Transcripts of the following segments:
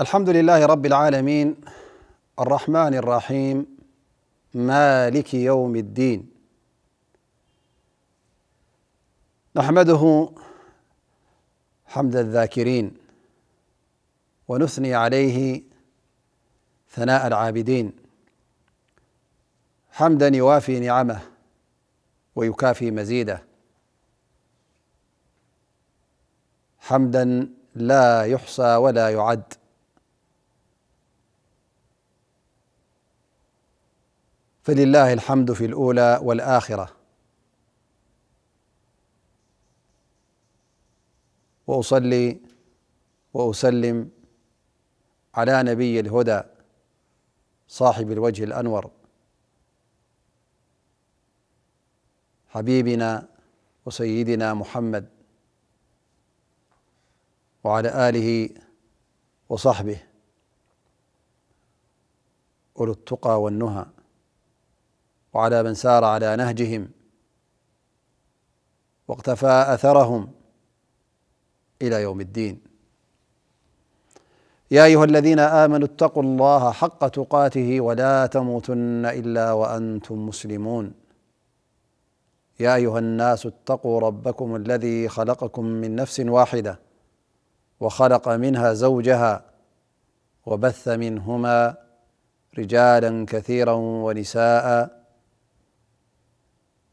الحمد لله رب العالمين الرحمن الرحيم مالك يوم الدين نحمده حمد الذاكرين ونثني عليه ثناء العابدين حمدا يوافي نعمه ويكافي مزيده حمدا لا يحصى ولا يعد فلله الحمد في الاولى والاخره واصلي واسلم على نبي الهدى صاحب الوجه الانور حبيبنا وسيدنا محمد وعلى اله وصحبه اولو التقى والنهى وعلى من سار على نهجهم واقتفى اثرهم الى يوم الدين يا ايها الذين امنوا اتقوا الله حق تقاته ولا تموتن الا وانتم مسلمون يا ايها الناس اتقوا ربكم الذي خلقكم من نفس واحده وخلق منها زوجها وبث منهما رجالا كثيرا ونساء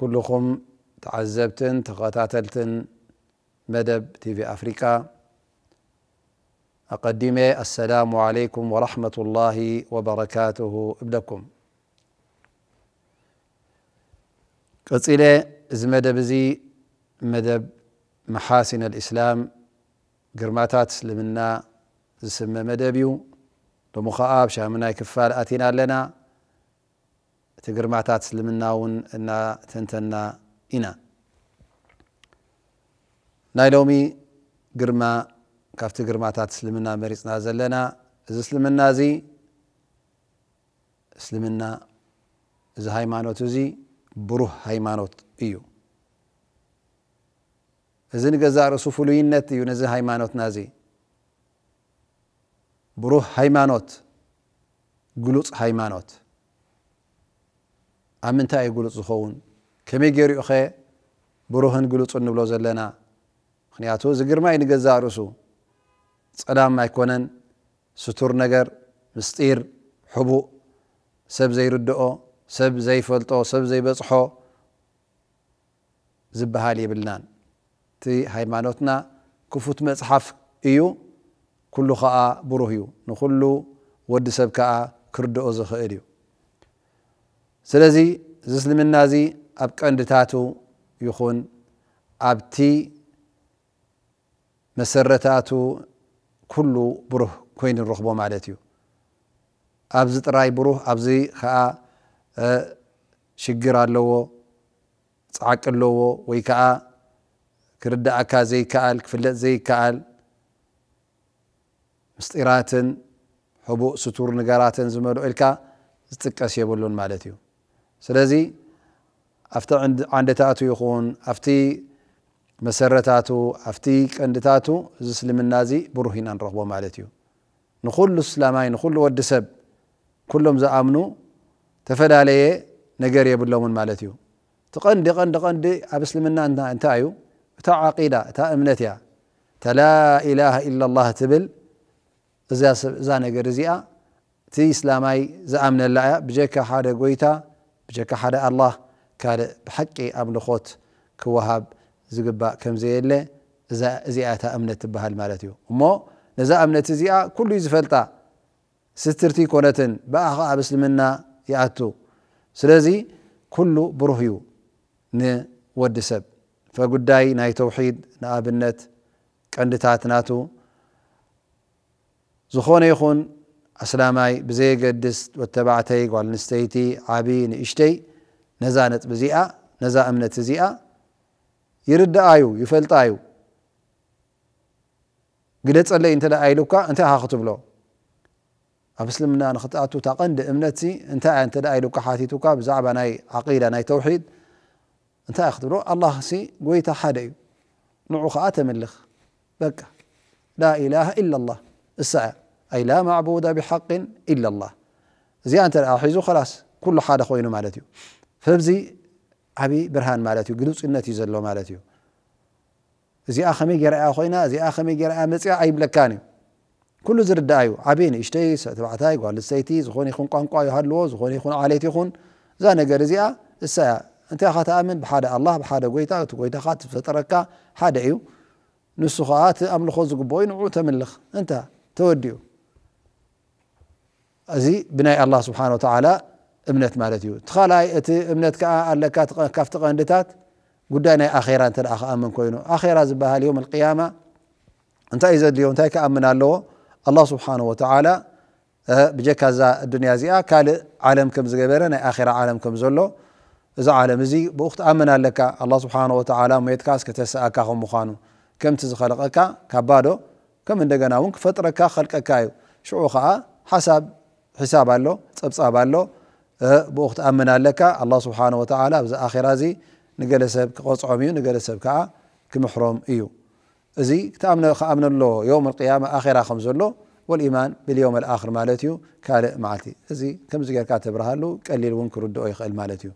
ኩልኹም ተዓዘብትን ተኸታተልትን መደብ ቲቪ ኣፍሪቃ ኣቀዲሜ ኣሰላሙ ዓለይኩም ወረሕመة ላه ወበረካትሁ እብለኩም ቀፂለ እዚ መደብ እዚ መደብ መሓሲን እስላም ግርማታት እስልምና ዝስመ መደብ እዩ ሎሚ ከዓ ኣብ ሻሙናይ ክፋል ኣቲና ኣለና እቲ ግርማታት እስልምና እውን እናተንተና ኢና ናይ ሎሚ ግርማ ካብቲ ግርማታት እስልምና መሪፅና ዘለና እዚ እስልምና እዚ እስልምና እዚ ሃይማኖት እዚ ብሩህ ሃይማኖት እዩ እዚ ንገዛ ርእሱ ፍሉይነት እዩ ነዚ ሃይማኖትና እዚ ብሩህ ሃይማኖት ግሉፅ ሃይማኖት ኣብ ምንታይ ዩ ግሉፅ ዝኸውን ከመይ ገይሩኡ ኸ ብሩህን ግሉፁን ንብሎ ዘለና ምክንያቱ እዚ ዩ ንገዛ ርእሱ ፀላም ኣይኮነን ስቱር ነገር ምስጢር ሕቡእ ሰብ ዘይርድኦ ሰብ ዘይፈልጦ ሰብ ዘይበፅሖ ዝበሃል የብልናን እቲ ሃይማኖትና ክፉት መፅሓፍ እዩ ኩሉ ከዓ ብሩህ እዩ ንኩሉ ወዲ ሰብ ከዓ ክርድኦ ዝኽእል እዩ ስለዚ እዚ እስልምና እዚ ኣብ ቀንዲታቱ ይኹን ኣብቲ መሰረታቱ ኩሉ ብሩህ ኮይኑ ንረኽቦ ማለት እዩ ኣብዚ ጥራይ ብሩህ ኣብዚ ከዓ ሽግር ኣለዎ ፃዓቂ ኣለዎ ወይ ከዓ ክርዳእካ ዘይከኣል ክፍለጥ ዘይከኣል ምስጢራትን ሕቡእ ስቱር ነገራትን ዝመልኦ ኢልካ ዝጥቀስ የብሉን ማለት እዩ ስለዚ ኣብቲ ዓንደታቱ ይኹን ኣብቲ መሰረታቱ ኣብቲ ቀንዲታቱ እዚ እስልምና እዚ ብሩህ ኢና ንረኽቦ ማለት እዩ ንኩሉ እስላማይ ንኩሉ ወዲ ሰብ ኩሎም ዝኣምኑ ተፈላለየ ነገር የብሎምን ማለት እዩ እቲ ቐንዲ ቐንዲ ቐንዲ ኣብ እስልምና እንታይ እዩ እታ ዓቂዳ እታ እምነት እያ እታ ላኢላሃ ኢላ ላህ ትብል እዛ ነገር እዚኣ እቲ እስላማይ ዝኣምነላ እያ ብጀካ ሓደ ጎይታ ብጀካ ሓደ ኣላህ ካልእ ብሓቂ ኣምልኾት ክወሃብ ዝግባእ ከምዘየለ እዚኣታ እምነት ትበሃል ማለት እዩ እሞ ነዛ እምነት እዚኣ ኩሉይ ዝፈልጣ ስትርቲ ኮነትን ብኣ ኸ ኣብ እስልምና ይኣቱ ስለዚ ኩሉ ብሩህ እዩ ንወዲ ሰብ ፈጉዳይ ናይ ተውሒድ ንኣብነት ቀንዲታት ናቱ ዝኾነ ይኹን أسلامي بزيق الدست والتبعتي قال نستيتي عبي نشتي نزانت نتب زيئة نزا أمنة زيئة يرد آيو يفلت آيو قلت اللي انت لا آيلوكا انت ها خطبلو أبسلم أنا نخطأت تقند أمنتي انت انت لا آيلوكا حاتيتوكا بزعب ناي عقيدة ناي توحيد انت أخطبلو الله سي قويتا حدي نعو خاتم اللخ بك لا إله إلا الله السعي أي لا معبود بحق إلا الله زي أنت الأحيز خلاص كل حال خوينو مالتيو فبزي عبي برهان مالتيو قلوص إنتي زلو مالتيو زي آخمي قراء أخوينا زي آخمي قراء مسيا أي بلكاني كل زر الدعيو عبين اشتي ستبعتاي قوال السيتي زخوني خون قوان قوان يهلو زخوني خون عاليتي خون زانا قرزيا السيا أنت أخذ آمن بحادة الله بحادة قويتا قويتا خات فتركا حادة ايو نسخات أم خوز قبوين وعوتا من أنت توديو እዚ ብናይ ኣላ ስብሓን ወተዓላ እምነት ማለት እዩ እቲ ካልኣይ እቲ እምነት ከዓ ኣለካ ካብቲ ቐንዲታት ጉዳይ ናይ ኣኼራ እንተ ደኣ ክኣምን ኮይኑ ኣኼራ ዝበሃል ዮም ቅያማ እንታይ እዩ ዘድልዮ እንታይ ክኣምን ኣለዎ ኣላ ስብሓን ወተዓላ ብጀካ እዛ ድንያ እዚኣ ካልእ ዓለም ከም ዝገበረ ናይ ኣራ ዓለም ከም ዘሎ እዚ ዓለም እዚ ብኡ ክትኣምን ኣለካ ኣላ ስብሓን ወተዓላ ሞትካ ስከተስኣካ ከም ምዃኑ ከምቲ ዝኸለቐካ ካብ ባዶ ከም እንደገና እውን ክፈጥረካ ክኸልቀካ እዩ ሽዑ ከዓ ሓሳብ حساب الله تبصاب الله بوقت أمن لك الله سبحانه وتعالى بذا آخر هذه نقل سب قص عميو نقل سب كع كمحرم إيو زي تأمن أمن الله يوم القيامة آخر خمس الله والإيمان باليوم الآخر مالتيو كال معتي زي كم زي كاتب رهالو قليل ونكر الدؤي خال مالتيو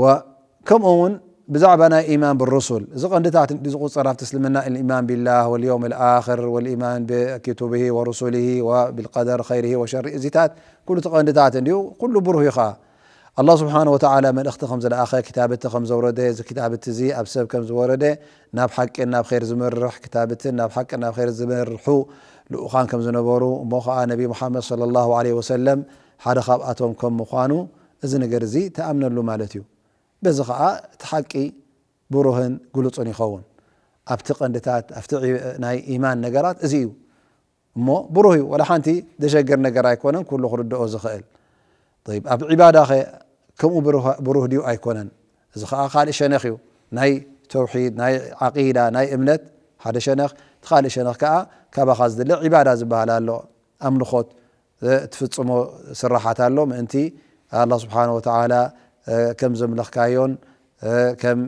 وكم أون بزعب أنا إيمان بالرسل زق أنت تعرف تسلمنا الإيمان بالله واليوم الآخر والإيمان بكتبه ورسله وبالقدر خيره وشره زتات كل تقع أنت تعرف كل بره يخا الله سبحانه وتعالى من أخت خمز الآخر كتابة خمز وردة كتابة تزي أبسب كم وردة ناب حق ناب خير زمر كتابة ناب حق ناب خير زمر حو لأخان كم زنبورو موخاء نبي محمد صلى الله عليه وسلم حرخاب أتوم كم مخانو إذن قرزي تأمن اللو مالتيو በዚ ከዓ እቲ ሓቂ ብሩህን ግሉፅን ይኸውን ኣብቲ ቀንዲታት ኣብቲ ናይ ኢማን ነገራት እዚ እዩ እሞ ብሩህ እዩ ወላ ሓንቲ ዘሸግር ነገር ኣይኮነን ኩሉ ክርድኦ ዝኽእል ኣብ ዒባዳ ኸ ከምኡ ብሩህ ድዩ ኣይኮነን እዚ ከዓ ካልእ ሸነኽ እዩ ናይ ተውሒድ ናይ ዓቂዳ ናይ እምነት ሓደ ሸነኽ እቲ ካልእ ሸነኽ ከዓ ካባኻ ዝድለ ዒባዳ ዝበሃል ኣሎ ኣምልኾት ትፍፅሞ ስራሓት ኣሎ ምእንቲ ኣላ ስብሓን ወተላ كم زملك كايون كم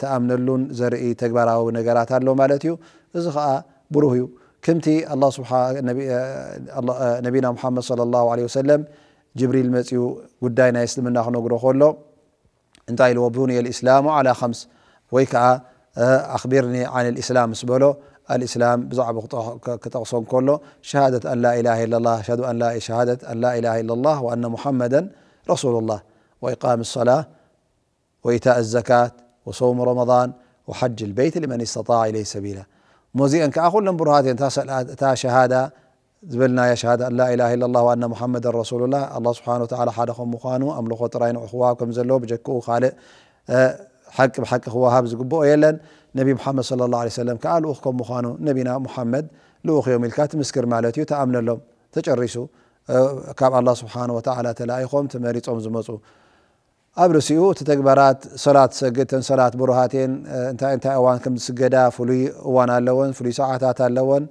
تأمن اللون زرئي تكبره ونجرات اللون مالتيو إذا بروهيو كمتي الله سبحانه نبينا محمد صلى الله عليه وسلم جبريل مسيو قدينا يسلم نحن نقرأ خلو انت وبني الإسلام على خمس ويكا أخبرني عن الإسلام سبلو الإسلام بزعب كتقصون كله شهادة أن لا إله إلا الله شهادة أن لا إله إلا الله وأن محمدا رسول الله واقام الصلاه وايتاء الزكاه وصوم رمضان وحج البيت لمن استطاع اليه سبيلا موزيئا كاقول لهم برهات تا شهاده زبلنا يا شهادة أن لا إله إلا الله وأن محمد رسول الله الله سبحانه وتعالى حالك مخانو أملك وطرين أخواكم زلو بجكو خالق أه، حق بحق أخوها بزقبو أيلا نبي محمد صلى الله عليه وسلم قال أخكم مخانو نبينا محمد لوخ يوم الكاتم مسكر مالتي وتأمن لهم تجرسوا أه، كاب الله سبحانه وتعالى تلايخهم تمريتهم زمزو ኣብ ርእሲኡ እቲ ተግባራት ሰላት ዝሰግድተን ሰላት ብሩሃቴን እንታይ እንታይ እዋን ከም ዝስገዳ ፍሉይ እዋን ኣለወን ፍሉይ ሰዓታት ኣለወን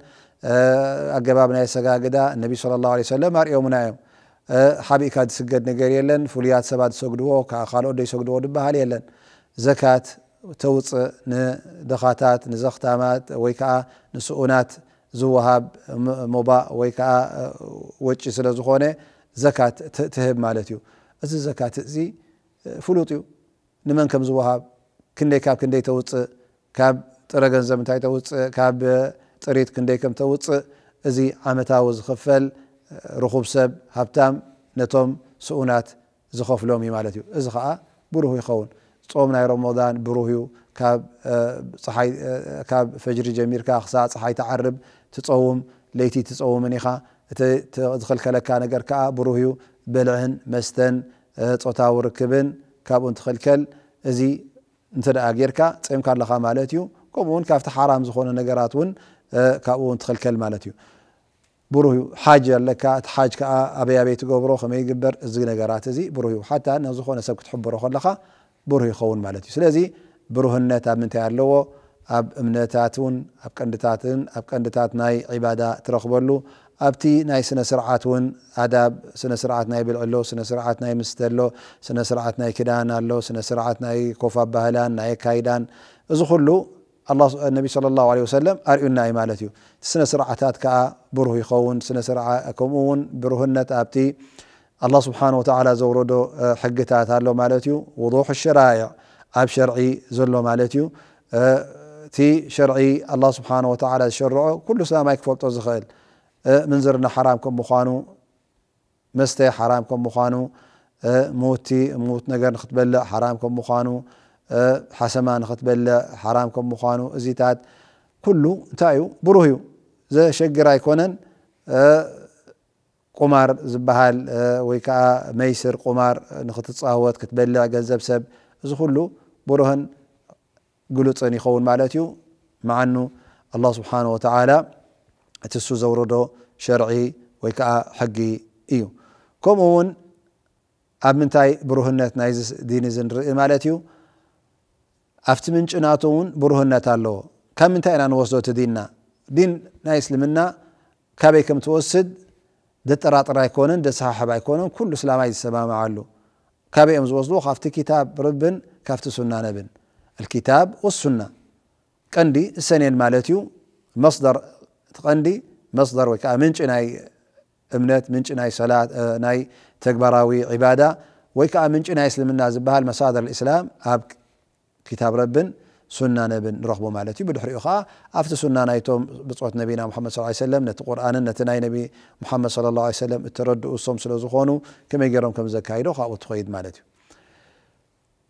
ኣገባብ ናይ ሰጋግዳ እነቢ ስለ ላ ሰለም ኣርኦምና እዮም ሓቢእካ ዝስገድ ነገር የለን ፍሉያት ሰባት ዝሰግድዎ ከዓ ካልኦት ደይሰግድዎ ድበሃል የለን ዘካት ተውፅእ ንድኻታት ንዘኽታማት ወይ ከዓ ንስኡናት ዝወሃብ ሞባእ ወይ ከዓ ወጪ ስለ ዝኾነ ዘካት ትህብ ማለት እዩ እዚ ዘካት እዚ ፍሉጥ እዩ ንመን ከም ዝወሃብ ክንደይ ካብ ክንደይ ተውፅእ ካብ ጥረ ገንዘብ እንታይ ተውፅእ ካብ ጥሪት ክንደይ ከም ተውፅእ እዚ ዓመታዊ ዝኽፈል ርኹብ ሰብ ሃብታም ነቶም ስኡናት ዝኸፍሎም እዩ ማለት እዩ እዚ ከዓ ብሩህ ይኸውን ፆም ናይ ሮሞዳን ብሩህ እዩ ካብ ፈጅሪ ጀሚርካ ክሳብ ፀሓይ ተዓርብ ትፀውም ለይቲ ትፀውምን ኢኻ ዝኽልከለካ ነገር ከዓ ብሩህ እዩ በልዕን መስተን ፆታዊ ርክብን ካብኡ እንትክልከል እዚ እንተ ደኣ ጌርካ ፀምካ ኣለኻ ማለት እዩ ከምኡውን ካብቲ ሓራም ዝኾነ ነገራት እውን ካብኡ ትክልከል ማለት እዩ ብሩህ እዩ ሓጅ ኣለካ እቲ ሓጅ ከዓ ኣበያበይ ትገብሮ ከመይ ይግበር እዚ ነገራት እዚ ብሩህ እዩ ሓታ ናብ ዝኾነ ሰብ ክትሕብሮ ከለኻ ብሩህ ይኸውን ማለት እዩ ስለዚ ብሩህነት ኣብ ምንታይ ኣለዎ ኣብ እምነታት ን ኣብ ቀንዲታትን ኣብ ቀንዲታት ናይ ዒባዳ ትረኽበሉ ኣብቲ ናይ ስነ ስርዓት እውን ኣዳብ ስነ ስርዓት ናይ ብልዕ ኣሎ ስነ ስርዓት ናይ ምስተ ኣሎ ስነ ስርዓት ናይ ክዳን ኣሎ ስነ ስርዓት ናይ ኮፋ ባህላን ናይ ካይዳን እዚ ኩሉ ነቢ صለ ላه ለ ወሰለም ኣርዩና እዩ ማለት እዩ እቲ ስነ ስርዓታት ከዓ ብሩህ ይኸውን ከምኡ ውን ብሩህነት ኣብቲ ኣላ ስብሓን ወተላ ዘውረዶ ሕግታት ኣሎ ማለት እዩ ውضሕ ሸራይዕ ኣብ ሸርዒ ዘሎ ማለት እዩ እቲ ሸርዒ ኣላ ስብሓን ወተላ ዝሸርዖ ኩሉ ሰማይ ክፈልጦ ዝኽእል أه، منزرنا حرام كم مخانو مستي حرام كم مخانو أه، موتي موت نجر نختبلا حرام كم مخانو أه، حسما نختبلا حرام كم مخانو زيتات كله تايو بروهيو زي شجر ايكونن قمار زبهال ويكا ميسر قمار نختصاوت كتبلا جزب سب زي كله بروهن قلوت خون معناتيو مع انه الله سبحانه وتعالى እቲ እሱ ዘውረዶ ሸርዒ ወይ ከዓ ሕጊ እዩ ከምኡ እውን ኣብ ምንታይ ብሩህነት ናይዚ ዲን እዚ ንርኢ ማለት እዩ ኣብቲ ምንጭ ናቱ እውን ብሩህነት ኣለዎ ካብ ምንታይ ኢና ንወስዶ እቲ ዲንና ዲን ናይ እስልምና ካበይ ከም ትወስድ ደጠራጥር ኣይኮነን ደሰሓሕብ ኣይኮነን ኩሉ እስላማይ ዝሰማምዓሉ ካበይኦም ዝወስድዎ ካብቲ ክታብ ርብን ካብቲ ሱና ነብን الكታብ والሱና ቀንዲ እሰኔን ማለት እዩ መስደር تقندي مصدر وكا منش ناي امنت منش ناي صلاة ناي تكبراوي عبادة وكا منش ناي اسلم الناس بها المصادر الاسلام اب كتاب ربن سنة نبن رحبو مالتي بدو حريو خا افت سنة نايتوم بصوت نبينا محمد صلى الله عليه وسلم نت قرآن نتناي نبي محمد صلى الله عليه وسلم التردو الصوم سلو زخونو كما يقرون كم زكايدو خا وتخيد مالتي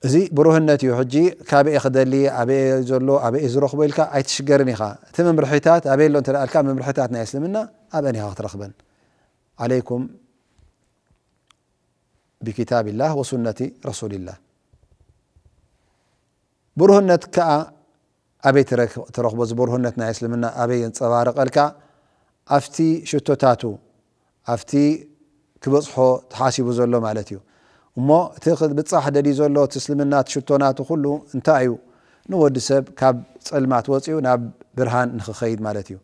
እዚ ብሩህነት እዩ ሕጂ ካበየ ክደሊ ኣበየ ዘሎ ኣበየ ዝረኽቦ ኢልካ ኣይትሽገርን ኢኻ እቲ መምርሒታት ኣበየ ሎ እተልካ መምርሒታት ናይ እስልምና ኣብአን ኢኻ ክትረኽበን ዓለይኩም ብክታብ ላህ ወሱነቲ ረሱልላህ ብሩህነት ከዓ ኣበይ ትረኽቦ ዝብሩህነት ናይ እስልምና ኣበይ ንፀባርቐልካ ኣፍቲ ሽቶታቱ ኣፍቲ ክበፅሖ ተሓሲቡ ዘሎ ማለት እዩ እሞ እቲ ብፃሕ ደልዩ ዘሎ እቲ እስልምና ትሽቶናቱ ኩሉ እንታይ እዩ ንወዲ ሰብ ካብ ፀልማት ወፂኡ ናብ ብርሃን ንክኸይድ ማለት እዩ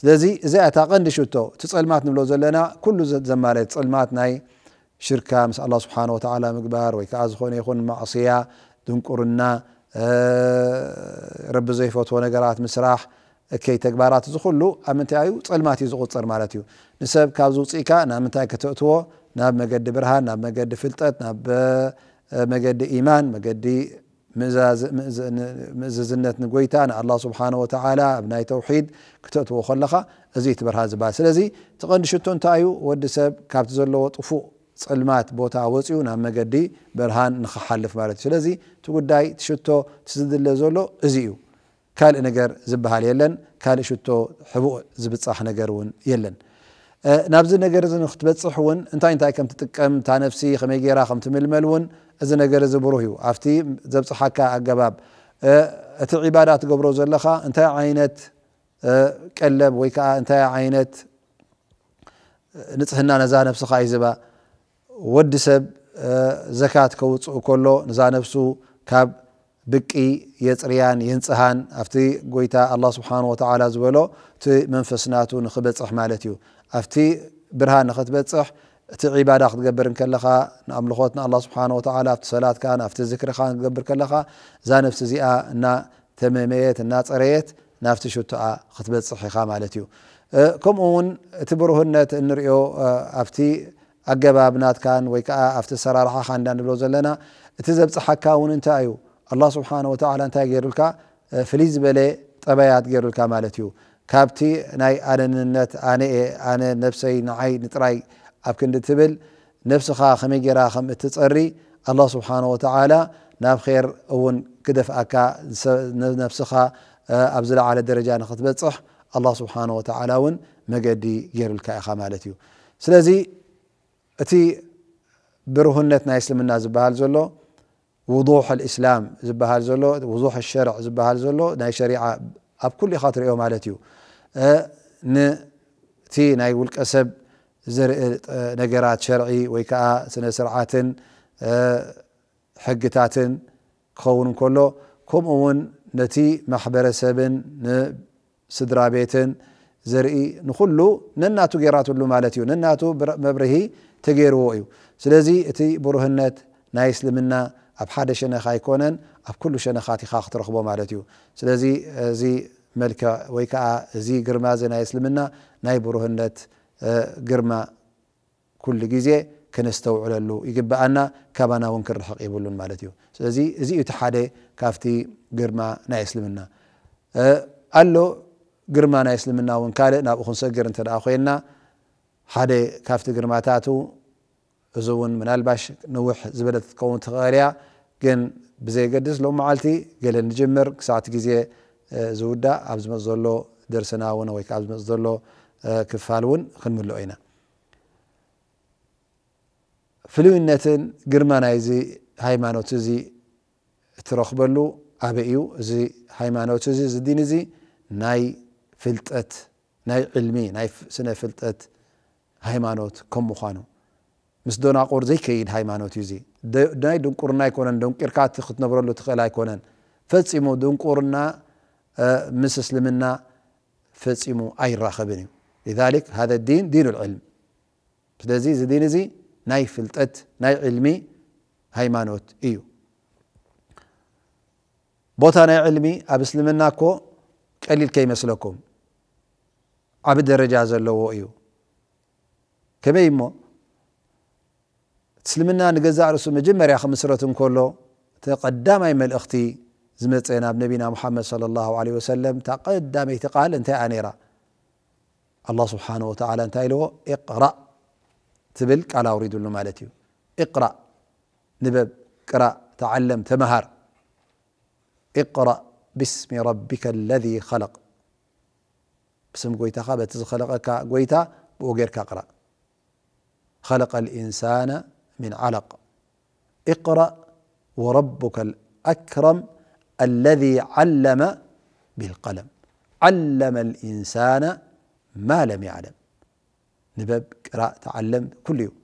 ስለዚ እዚኣ እታ ቀንዲ ሽቶ እቲ ፀልማት ንብሎ ዘለና ኩሉ ዘማለት ፀልማት ናይ ሽርካ ምስ ኣላ ስብሓን ወተላ ምግባር ወይ ከዓ ዝኾነ ይኹን ማዕስያ ድንቁርና ረቢ ዘይፈትዎ ነገራት ምስራሕ እከይ ተግባራት እዚ ኩሉ ኣብ ምንታይ እዩ ፀልማት እዩ ዝቁፅር ማለት እዩ ንሰብ ካብዚ ውፅኢካ ናብ ምንታይ ከተእትዎ ናብ መገዲ ብርሃን ናብ መገዲ ፍልጠት ናብ መገዲ ኢማን መገዲ ምእዝዝነት ንጎይታ ንኣላ ስብሓን ወተላ ኣብ ናይ ተውሒድ ክተእትዎ ከለኻ እዚ ቲ ብርሃን ዝበሃል ስለዚ ቲ ቐንዲ ሽቶ እንታይ እዩ ወዲ ሰብ ካብቲ ዘለዎ ጥፉእ ፅልማት ቦታ ወፅኡ ናብ መገዲ ብርሃን ንክሓልፍ ማለት እዩ ስለዚ እቲ ጉዳይ ቲ ሽቶ ትዝድለ ዘሎ እዚ እዩ ካልእ ነገር ዝበሃል የለን ካልእ ሽቶ ሕቡእ ዝብፃሕ ነገር እውን የለን ናብዚ ነገር እዚ ንክትበፅሕ እውን እንታይ እንታይ ከም ትጥቀም እታ ነፍሲ ከመይ ገይራ ከም ትምልመል እውን እዚ ነገር እዚ ብሩህ እዩ ኣብቲ ዘብፅሓካ ኣገባብ እቲ ዒባዳ ትገብሮ ዘለኻ እንታይ ዓይነት ቀለብ ወይ ከዓ እንታይ ዓይነት ንፅህና ነዛ ነፍስኻ ይዝባ ወዲ ሰብ ዘካት ከውፅእ ከሎ ነዛ ነፍሱ ካብ ብቂ የፅርያን የንፅሃን ኣብቲ ጎይታ ኣላ ስብሓን ወተዓላ ዝበሎ እቲ መንፈስናቱ ንክበፅሕ ማለት እዩ ኣብቲ ብርሃን ንኽትበፅሕ እቲ ዒባዳ ክትገብር ከለኻ ንኣምልኾት ንኣ ስብሓ ኣብቲ ሰላትካ ናብቲ ዝክርኻ ክትገብር ከለኻ እዛ ነፍሲ እዚኣ እናተመመየት እናፀረየት ናብቲ ሽትኣ ክትበፅሕ ኢኻ ማለት እዩ ከምኡ እውን እቲ ብርህነት እንሪኦ ኣብቲ ኣገባብናትካን ወይ ከዓ ኣብቲ ሰራርሓካ እንዳ ንብሎ ዘለና እቲ ዘብፅሓካ እውን እንታይ እዩ ኣላ ስብሓ ወ እንታይ ገይሩልካ ፍልይ ዝበለ ጠበያት ገይሩልካ ማለት እዩ ካብቲ ናይ ኣነንነት ኣነ ነብሰይ ንዓይ ንጥራይ ኣብ ክንዲ ትብል ነፍስኻ ከመይ ጌራ ከም እትፀሪ ኣላ ስብሓን ወተዓላ ናብ ር እውን ክደፍኣካ ነፍስኻ ኣብ ዝለዓለ ደረጃ ንክትበፅሕ ኣላ ስብሓን ወተዓላ እውን መገዲ ገይሩልካ ኢኻ ማለት እዩ ስለዚ እቲ ብርህነት ናይ እስልምና ዝበሃል ዘሎ ውضሕ እስላም ዝበሃል ዘሎ ውضሕ ሸርዕ ዝበሃል ዘሎ ናይ ሸሪዓ ኣብ ኩሉ ኢኻ ትሪኦ ማለት እዩ ቲ ናይ ውልቀ ሰብ ዘርኢ ነገራት ሸርዒ ወይ ከዓ ስነ ስርዓትን ሕግታትን ክኸውን እንከሎ ከምኡ ውን ነቲ ማሕበረሰብን ንስድራ ቤትን ዘርኢ ንኩሉ ነናቱ ጌራትሉ ማለት እዩ ነናቱ መብርሂ ተገይርዎ እዩ ስለዚ እቲ ብሩህነት ናይ እስልምና ኣብ ሓደ ሸነኻ ኣይኮነን ኣብ ኩሉ ሸነኻት ኢኻ ክትረኽቦ ማለት እዩ ስለዚ እዚ መልክዕ ወይ ከዓ እዚ ግርማ እዚ ናይ እስልምና ናይ ብሩህነት ግርማ ኩሉ ግዜ ክነስተውዕለሉ ይግብኣና ካባና እውን ክርሕቕ ይብሉን ማለት እዩ ስለዚ እዚ እቲ ሓደ ካብቲ ግርማ ናይ እስልምና ኣሎ ግርማ ናይ እስልምና እውን ካልእ ናብኡ ክንሰግር እንተ ኮይና ሓደ ካብቲ ግርማታቱ እዚ እውን ምናልባሽ ንውሕ ዝበለ ትኸውን ትኽእል ያ ግን ብዘይገድስ ሎም መዓልቲ ገለ ንጅምር ክሳዕቲ ግዜ ዝውዳእ ኣብ ዝመፅ ዘሎ ደርሲና እውን ወይ ከዓ ኣብ ዝመፅ ዘሎ ክፋል እውን ክንምልኦ ኢና ፍሉይነትን ግርማ ናይዚ ሃይማኖት እዚ እትረኽበሉ ኣበይ እዩ እዚ ሃይማኖት እዚ እዚ ዲን እዚ ናይ ፍልጠት ናይ ዕልሚ ናይ ስነ ፍልጠት ሃይማኖት ከም ምኳኑ مس دون أقول زي كيد هاي ما نوتيزي ناي دون كورنا يكونن دون كركات خد نبرة لو تخلع يكونن فتسمو دون كورنا آه مس سلمنا فتسمو أي راخبني لذلك هذا الدين دين العلم فدزي زي دين زي ناي فلتت ناي علمي هاي ما نوت إيو بوتانا علمي أبسلمنا كو قليل كي مسلكم عبد الرجاز اللو إيو كمي مو እስልምና ንገዛእ ርእሱ መጀመርያ ክምስረት እንከሎ እቲ ቀዳማይ መልእኽቲ ዝመፀ ናብ ነቢና ሙሓመድ صለ ላه ለ ወሰለም እታ ቀዳመይቲ ቃል እንታይ እያ ነይራ ኣላه ስብሓን ወተላ እንታይ ኢልዎ እቕራእ ትብል ቃል ኣውሪዱሉ ማለት እዩ እቕራእ ንበብ ቅራእ ተዓለም ተመሃር እቕራእ ብስሚ ረቢካ ለذ ኸለቕ ብስም ጎይታኻ በቲ ዝኸለቐካ ጎይታ ብኡ ጌርካ ቅራእ ኸለቀ ልኢንሳና من علق اقرا وربك الاكرم الذي علم بالقلم علم الانسان ما لم يعلم نبب قراء تعلم كل يوم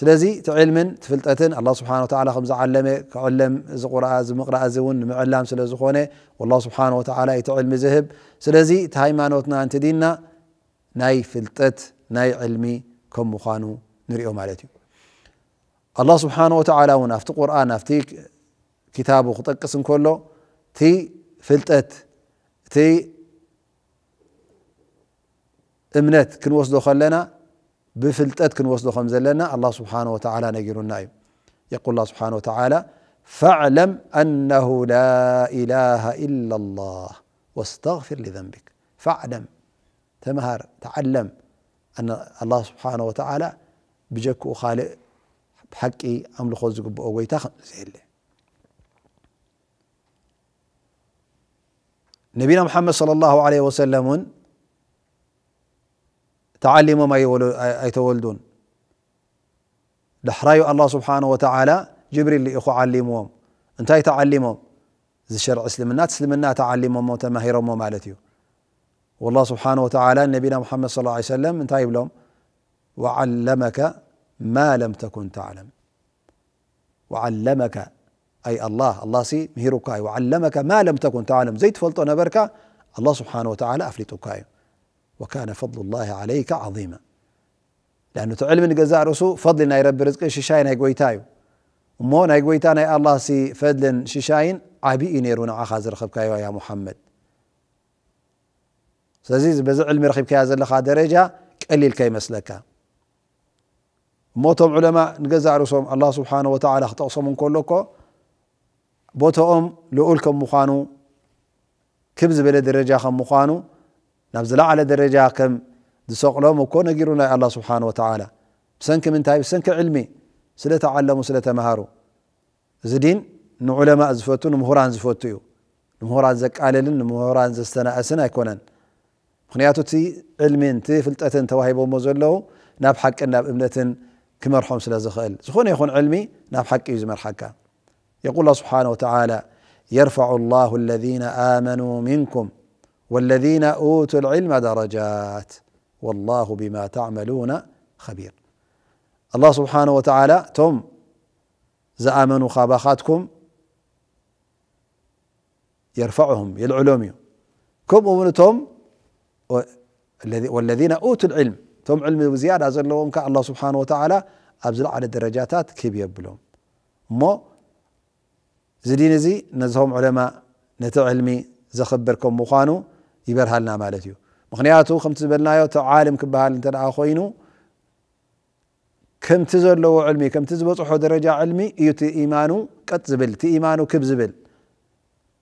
سلازي تعلم تفلتتن الله سبحانه وتعالى خمز علم كعلم زي قراءة زي مقرأة زي معلم سلازي خوني والله سبحانه وتعالى يتعلم زهب سلازي تهيما نوتنا انت ديننا ناي فلتت ناي علمي كم مخانو نريو مالتيو الله سبحانه وتعالى هنا ونافت قرآن نافت كتابه خطقس كله تي فلتت تي امنت كن وصدو خلنا بفلتت كن وصدو لنا الله سبحانه وتعالى نجير النائم يقول الله سبحانه وتعالى فاعلم أنه لا إله إلا الله واستغفر لذنبك فاعلم تمهر تعلم أن الله سبحانه وتعالى بجك وخالق بحقي أملخو زقبو أوي تاخن زيلي نبينا محمد صلى الله عليه وسلم تعلم ما تولدون دحراي الله سبحانه وتعالى جبريل لإخو علموهم أنت تعلمهم زي شرع اسلمنا تسلمنا تعلمهم وتماهيرهم ومالتيو والله سبحانه وتعالى نبينا محمد صلى الله عليه وسلم انتهى يبلهم وعلمك ما لم تكن تعلم وعلمك أي الله الله سي مهيروكا وعلمك ما لم تكن تعلم زيت فلطنا بركة الله سبحانه وتعالى أفلتوكا وكان فضل الله عليك عظيما لأنه تعلم جزاء رسو فضل ناي رب رزق ششاي ناي قويتاي እሞ ናይ ጎይታ الله سي فضل ፈድልን ሽሻይን ዓብይ عخازر خبكا يا محمد ያ ሙሓመድ ስለዚ በዚ ዕልሚ ረኪብካያ ዘለኻ ደረጃ كي ይመስለካ موتهم علماء نجزع رسوم الله سبحانه وتعالى خطأ صم كلكم بوتهم لقولكم مخانو كبز بلا درجة خم مخانو نبزل على درجة كم دسوق لهم وكون يقولون الله سبحانه وتعالى سنك من تايب سنك علمي سلة علم وسلة مهارو زدين نعلماء زفوتو نمهران زفوتو نمهران زك عللن نمهران زستنا أسنا يكونن خنياتو تي علمين تي فلتأتن توهيبو مزلو نبحك إن ناب إمنتن كمرحوم سلا زخل زخون يخون علمي ناب حق يزمرحك يقول الله سبحانه وتعالى يرفع الله الذين آمنوا منكم والذين أوتوا العلم درجات والله بما تعملون خبير الله سبحانه وتعالى تم زآمنوا خاباخاتكم يرفعهم يلعلوم كم أمنتم والذين أوتوا العلم ثم علم زيادة زلهم الله سبحانه وتعالى أبزل على درجاتات كيف يبلهم مو زدين زي نزهم علماء نتو علمي زخبركم مخانو يبرها لنا مالتيو مخنياتو خمت زبلنا يو تعالم كبهال انت الاخوينو كم تزر لو علمي كم تزبط أحو درجة علمي يو تي ايمانو قد زبل تي ايمانو كب زبل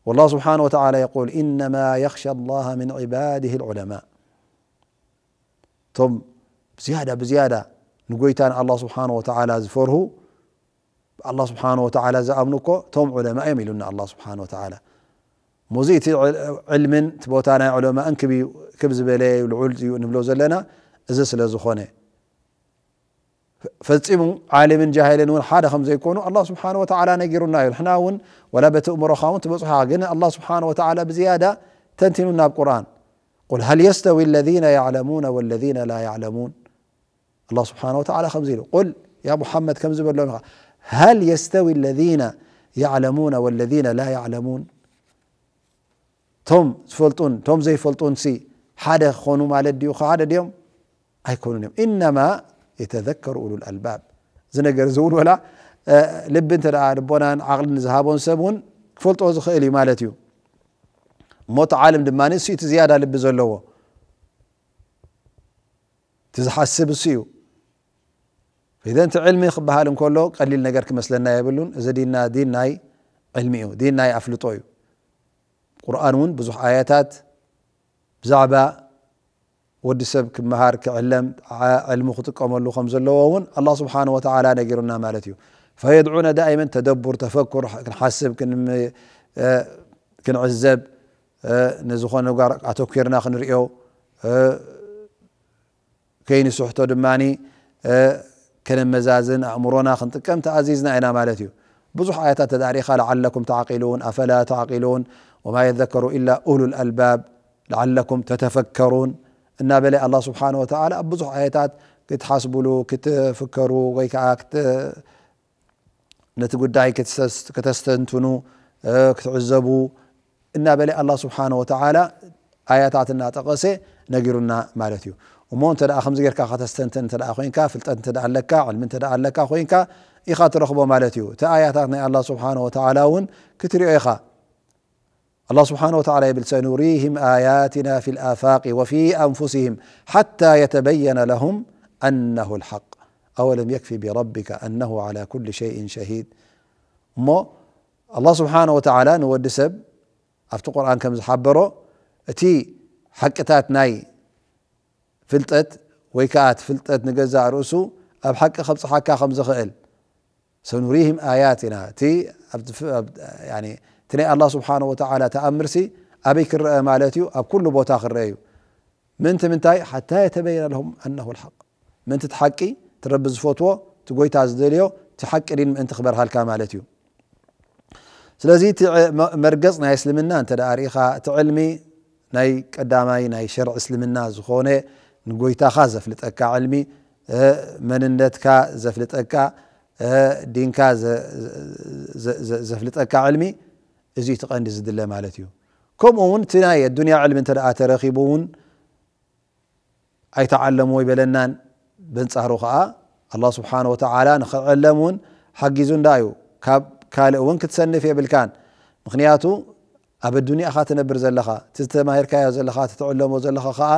والله سبحانه وتعالى يقول انما يخشى الله من عباده العلماء ثم زيادة بزيادة نقويتان الله سبحانه وتعالى زفره الله سبحانه وتعالى زأمنك توم علماء يميلون الله سبحانه وتعالى مزيت علم تبوتانا علماء انكبي كبز بلي والعلج نبلوز لنا ازس لزخونه فتصيم عالم جاهل ون حاده خمسة يكونوا الله سبحانه وتعالى نجرنا احنا ون ولا بتؤمر خاون تبصحا قلنا الله سبحانه وتعالى بزياده تنتنوا القران قل هل يستوي الذين يعلمون والذين لا يعلمون الله سبحانه وتعالى خمزيله قل يا محمد كم زبر لهم هل يستوي الذين يعلمون والذين لا يعلمون توم فلطون توم زي فلطون سي حدا خونو مال الديو خادا ديوم أيكونون يوم إنما يتذكر أولو الألباب زنقر زول ولا لبنت انت عقل نزهابون سبون فلطو زخيلي مالتيو موت عالم دماني سي تزيادة لب زولوه تزحسب سيو فإذا أنت علمي بهال كله قليل نجر كمثلنا يبلون إذا ديننا ديننا علمي ديننا أفلطوي قرآن ون بزح آياتات بزعبة ودي سب كمهار كعلم علم خطك أمر له الله سبحانه وتعالى نجرنا مالتيو فيدعونا دائما تدبر تفكر نحسب كن آه، كنعزب آه، نزخون نقار أتوكيرنا خنرئو آه، كيني سحتو دماني ከነመዛዝን ኣእምሮና ክንጥቀም ተኣዚዝና ኢና ማለት እዩ ብዙሕ ኣያታት ተዳሪኻ ለዓለኩም ተዓቂሉን ኣፈላ ተዓቂሉን ወማ የዘከሩ ኢላ ኡሉ ልኣልባብ ለዓለኩም ተተፈከሩን እናበለ ኣላ ስብሓን ወተላ ኣብ ብዙሕ ኣያታት ክትሓስብሉ ክትፍከሩ ወይ ከዓ ነቲ ጉዳይ ከተስተንትኑ ክትዕዘቡ እናበለ ኣላ ስብሓን ወተላ ኣያታት እናጠቐሰ ነጊሩና ማለት እዩ خمس غير ከምዚ ጌርካ ከተስተንትን እተ ኮይንካ ፍልጠት እተ ኣለካ ዕልሚ እተ ኣለካ ኮይንካ لكا خوينكا ማለት እዩ مالتيو ኣያታት ናይ الله سبحانه وتعالى ون ክትሪኦ اخا الله سبحانه وتعالى يبل سنريهم آياتنا في الآفاق وفي أنفسهم حتى يتبين لهم أنه الحق أولم يكفي بربك أنه على كل شيء شهيد مو الله سبحانه وتعالى نودسب سب ኣብቲ قرآن كم ዝحبሮ እቲ حقታት ناي ፍልጠት ወይ ከዓ ፍልጠት ንገዛእ ርእሱ ኣብ ሓቂ ከብፅሓካ ከም ዝኽእል ሰኑሪህም ኣያት ኢና እቲ ናይ ኣላ ስብሓን ወተላ ተኣምርሲ ኣበይ ክረአ ማለት እዩ ኣብ ኩሉ ቦታ ክረአ እዩ ምንቲ ምንታይ ሓታ የተበይና ለም ኣነሁ ልሓቅ ምንቲ ቲ ሓቂ ትረቢ ዝፈትዎ እቲ ጎይታ ዝደልዮ እቲ ሓቂ ድን ምእንቲ ክበርሃልካ ማለት እዩ ስለዚ እቲ መርገፅ ናይ እስልምና እንተ ርኢኻ እቲ ዕልሚ ናይ ቀዳማይ ናይ ሸርዕ እስልምና ዝኾነ ንጎይታኻ ዘፍልጠካ ዕልሚ መንነትካ ዘፍልጠካ ዲንካ ዘፍልጠካ ዕልሚ እዙ ቲ ቐንዲ ዝድለ ማለት እዩ ከምኡ ውን እቲ ናይ ኣዱንያ ዕልሚ እንተ ደኣ ተረኺቡ እውን ኣይተዓለሙ ይበለናን በንፃሩ ከዓ ኣላ ስብሓን ወተዓላ ንክዕለም እውን ሓጊዙ እንዳ እዩ ካብ ካልእ እውን ክትሰንፍ የብልካን ምክንያቱ ኣብ ኣዱንያኻ ትነብር ዘለኻ እቲ ተማሂርካዮ ዘለኻ እትትዕለሞ ዘለኻ ከዓ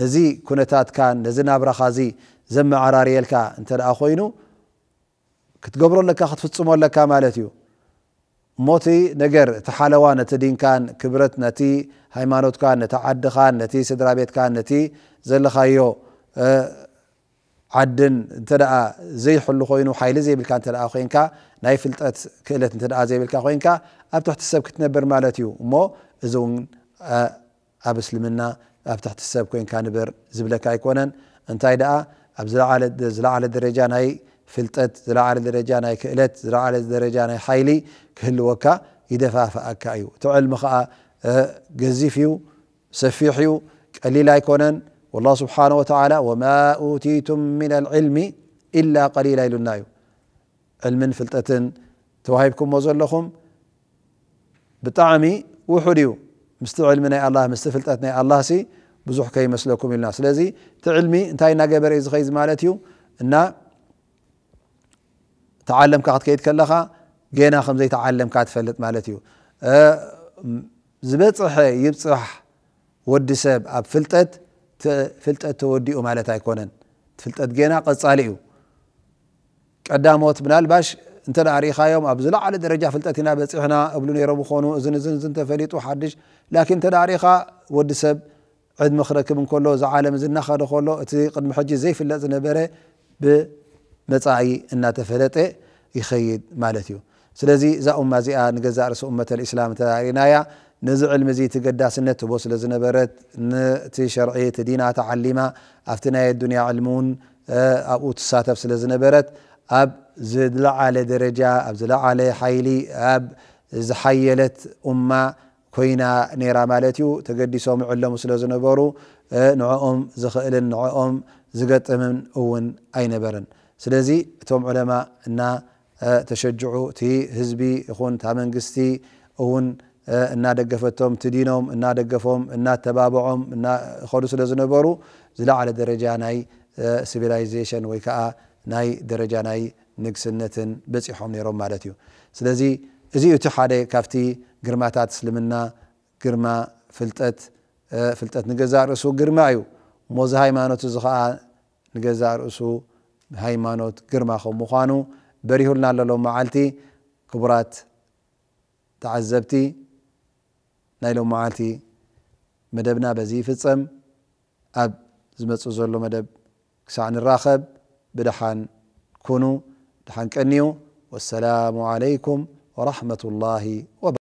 ነዚ ኩነታትካን ነዚ ናብራኻ ዚ ዘመዓራርየልካ እንተ ደኣ ኮይኑ ክትገብሮ ኣለካ ክትፍፅሞ ኣለካ ማለት እዩ እሞቲ ነገር እቲ ሓለዋ ነቲ ዲንካን ክብረት ነቲ ሃይማኖትካን ነቲ ዓድኻን ነቲ ስድራ ቤትካን ነቲ ዘለኻዮ ዓድን እንተ ደኣ ዘይሕሉ ኮይኑ ሓይሊ ዘይብልካ እንተ ደኣ ኮንካ ናይ ፍልጠት ክእለት እንተ ደኣ ዘይብልካ ኮንካ ኣብ ትሕቲ ሰብ ክትነብር ማለት እዩ እሞ እዚ እውን ኣብ እስልምና ኣብ ትሕቲ ሰብ ኮንካ ንበር ዝብለካ ኣይኮነን እንታይ ደኣ ኣብ ዝለዓለ ደረጃ ናይ ፍልጠት ዝለዓለ ደረጃ ናይ ክእለት ዝለዓለ ደረጃ ናይ ሓይሊ ክህልወካ ይደፋፍኣካ እዩ እቲ ዕልሚ ከዓ ገዚፍ እዩ ሰፊሕ እዩ ቀሊል ኣይኮነን ላ ስብሓን ወተላ ወማ ኡቲቱም ምና ልዕልሚ ኢላ ቀሊላ ኢሉና እዩ ዕልምን ፍልጠትን ተዋሂብኩምዎ ዘለኹም ብጣዕሚ ውሑድ እዩ ምስቲ ዕልሚ ናይ ኣላ ምስቲ ፍልጠት ናይ ኣላ ሲ ብዙሕ ከይመስለኩም ኢልና ስለዚ እቲ ዕልሚ እንታይ እናገበረ እዩ ዝኸይዝ ማለት እዩ እና ተዓለምካ ክትከይድ ከለኻ ገና ከምዘይተዓለምካ ትፈልጥ ማለት እዩ ዝበፅሐ ይብፅሕ ወዲ ሰብ ኣብ ፍልጠት ፍልጠት ተወዲኡ ማለት ኣይኮነን ፍልጠት ገና ቀፃሊ እዩ ቀዳሞት ምናልባሽ انت داريخايوم ابزلع على درجه فلتتنا بصحنا ابلون يرب خونو ازن ازن ازن تفليط وحدش لكن انت داريخا ود سب عد مخرك من كله زعالم زنا خد خلو اتي قد محجي زيف لا زنبره ب مصاي ان تفلطه يخيد مالتيو سلازي ذا امه زي ان غزا رس امه الاسلام تارينايا نزع المزي تقداسنت بوس لزنبرت نتي شرعيه تدينا تعلمه افتنا الدنيا علمون ابو تساتف سلازنبرت اب ዝለዓለ ደረጃ ኣብ ዝለዓለ ሓይሊ ኣብ ዝሓየለት እማ ኮይና ኔራ ማለት እዩ ተገዲሶም ዕሎሙ ስለ ዝነበሩ ንዕኦም ዝኽእልን ንዕኦም ዝገጥምን እውን ኣይነበረን ስለዚ እቶም ዑለማ እና ተሸጅዑ እቲ ህዝቢ ይኹን ታ መንግስቲ እውን እናደገፈቶም ቲ ዲኖም እናደገፎም እናተባብዖም እናኸዱ ስለ ዝነበሩ ዝለዓለ ደረጃ ናይ ሲቪላይዜሽን ወይ ከዓ ናይ ደረጃ ናይ ንግስነትን በፂሖም ነይሮም ማለት እዩ ስለዚ እዚ እቲ ሓደ ካብቲ ግርማታት እስልምና ግርማ ፍልጠት ፍልጠት ንገዛ ርእሱ ግርማ እዩ ሞዚ ሃይማኖት እዚ ከዓ ንገዛ ርእሱ ሃይማኖት ግርማ ከም ምኳኑ በሪሁልና ለሎም መዓልቲ ክቡራት ተዓዘብቲ ናይሎም መዓልቲ መደብና በዚ ይፍፀም ኣብ ዝመፁ ዘሎ መደብ ክሳዕ ንራኸብ ብድሓን ኩኑ تحنكنيو والسلام عليكم ورحمة الله وبركاته